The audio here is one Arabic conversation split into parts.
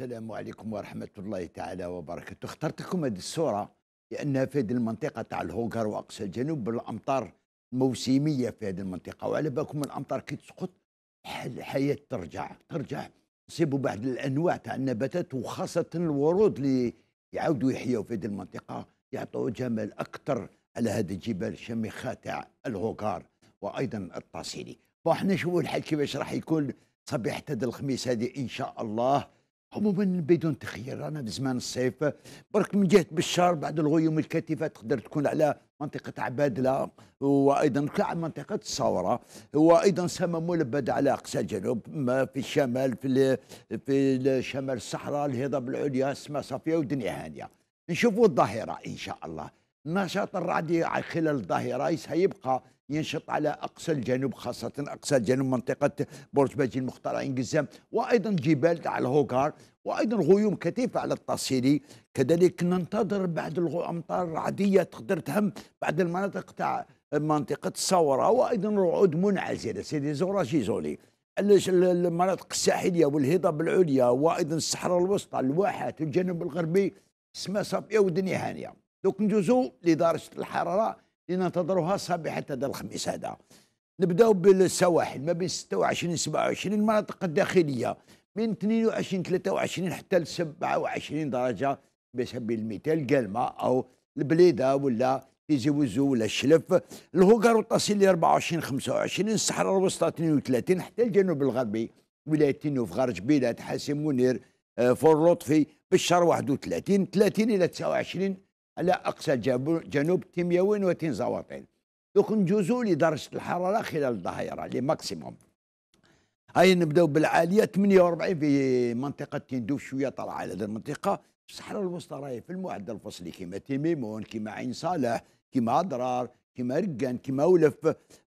السلام عليكم ورحمة الله تعالى وبركاته اخترت لكم هذه الصورة لأنها في هذه المنطقة تاع الهوغر وأقصى الجنوب بالأمطار الموسمية في هذه المنطقة وعلى بالكم الأمطار كي تسقط الحياة ترجع ترجع تصيبوا بعض الأنواع تاع النباتات وخاصة الورود اللي يعاودوا يحيوا في هذه المنطقة يعطوا جمال أكثر على هذه الجبال الشامخة تاع الهوغار وأيضا التاصيلي فاحنا نشوفوا الحال كيفاش راح يكون صبيحة هذا الخميس هذه إن شاء الله عموما بدون تخيير رانا في زمان الصيف برك من جهه بشار بعد الغيوم الكثيفه تقدر تكون على منطقه عبادله وايضا على منطقه الصوره وايضا سما ملبد على اقصى الجنوب في الشمال في في شمال الصحراء الهضاب العليا سما صافيه والدنيا هانيه نشوفوا الظاهره ان شاء الله نشاط الرعدي خلال الظهيرة سيبقى ينشط على اقصى الجنوب خاصه اقصى الجنوب منطقه برج باجي المختار عين قزام وايضا جبال تاع الهوكار وايضا غيوم كثيفه على التصيري كذلك ننتظر بعد الامطار الرعديه تقدر تهم بعد المناطق تاع منطقه الصوره وايضا رعود منعزله سيدي زوراجي زولي المناطق الساحليه والهضاب العليا وايضا الصحراء الوسطى الواحات الجنوب الغربي سما صافيه ودنيا هانيه دوك ندوزو لدرجه الحراره اللي ننتظروها صباح حتى هذا الخميس هذا نبداو بالسواحل ما بين 26 27 المناطق الداخليه من 22 23 حتى ل 27 درجه بسبيل المثال كالما او البليده ولا تيزي وزو ولا الشلف الهوكر تصل ل 24 25 الصحراء الوسطى 32 حتى الجنوب الغربي ولايه تينوف غارج بيلات حاسم منير آه، فور لطفي بالشهر 31 30 الى 29 على أقصى جنوب تيمياوين وتين زواطين دوك نجوزو لدرجة الحرارة خلال الظهيرة لي ماكسيموم هاي نبداو بالعالية 48 في منطقة تندوف شوية طلع على هذه المنطقة في الصحراء الوسطى راهي في المعدل الفصلي كيما تيميمون كيما عين صالح كيما أضرار كيما رقان كيما ولف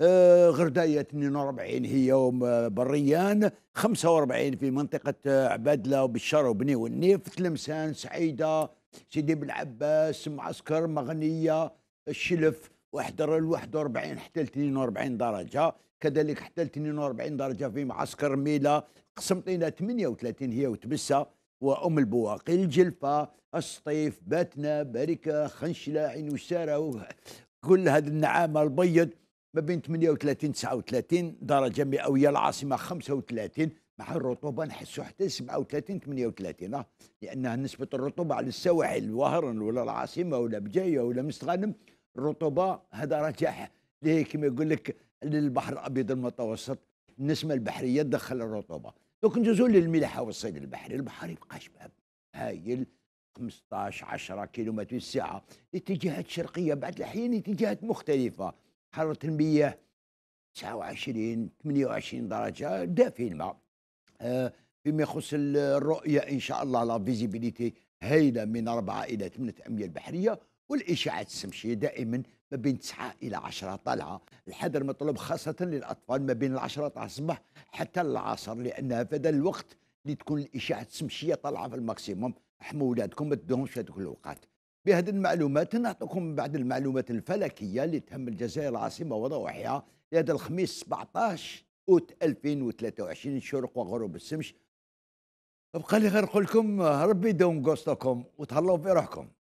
آه غرداية 42 هي آه، بريان 45 في منطقة آه، عبادلة وبشار وبني والنيف تلمسان سعيدة سيدي بن عباس معسكر مغنيه الشلف وحضر ل 41 حتى ل 42 درجه كذلك حتى ل 42 درجه في معسكر ميلا قسنطينه 38 هي وتبسه وام البواقي الجلفه السطيف باتنا باركه خنشله عين وساره كل هذا النعامه البيض ما بين 38 39 درجه مئويه العاصمه 35 مع الرطوبه نحسوا حتى 37 38 اه نسبه الرطوبه على السواحل وهرن ولا العاصمه ولا بجايه ولا مستغانم الرطوبه هذا رجاح ليه كما يقول لك للبحر الابيض المتوسط النسمه البحريه تدخل الرطوبه دوك ندوزو للملاحه والصيد البحري البحر يبقى شباب هايل 15 10 كيلومتر في الساعه اتجاهات شرقيه بعد الاحيان اتجاهات مختلفه حراره المياه 29 28 درجه دافي الماء آه، فيما يخص الرؤية إن شاء الله لا فيزيبيليتي هايلة من 4 إلى 8 أميال بحرية والإشعاعات السمشية دائما ما بين 9 إلى 10 طالعة الحذر مطلوب خاصة للأطفال ما بين العشرة تاع الصباح حتى العصر لأنها في هذا الوقت اللي تكون الإشعة السمشية طالعة في الماكسيموم احموا ولادكم ما تدوهمش في هذوك الأوقات بهذه المعلومات نعطيكم بعض المعلومات الفلكية اللي تهم الجزائر العاصمة وضواحيها لهذا الخميس 17 اوت 2023 شرق وغروب السمش بقى لي غير نقول لكم ربي يدوم قوسطكم وتهلاو في روحكم